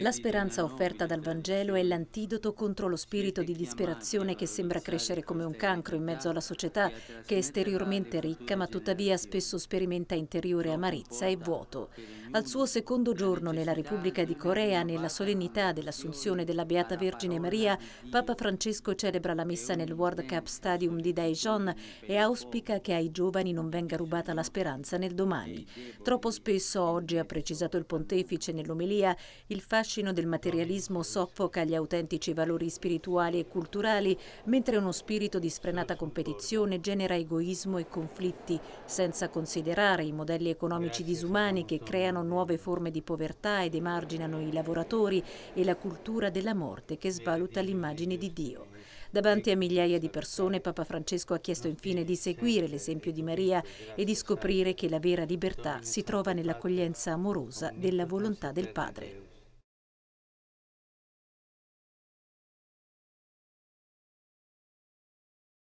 La speranza ecco, offerta dal ecco, Vangelo ecco. è l'antidoto contro lo spirito di disperazione che sembra crescere come un cancro in mezzo alla società che è esteriormente ricca ma tuttavia spesso sperimenta interiore amarezza e vuoto. Al suo secondo giorno nella Repubblica di Corea, nella solennità dell'assunzione della Beata Vergine Maria, Papa Francesco celebra la messa nel World Cup Stadium di Daejeon e auspica che ai giovani non venga rubata la speranza nel domani. Troppo spesso oggi, ha precisato il pontefice nell'omelia, il fatto fascino del materialismo soffoca gli autentici valori spirituali e culturali, mentre uno spirito di sfrenata competizione genera egoismo e conflitti, senza considerare i modelli economici disumani che creano nuove forme di povertà ed emarginano i lavoratori e la cultura della morte che svaluta l'immagine di Dio. Davanti a migliaia di persone, Papa Francesco ha chiesto infine di seguire l'esempio di Maria e di scoprire che la vera libertà si trova nell'accoglienza amorosa della volontà del Padre.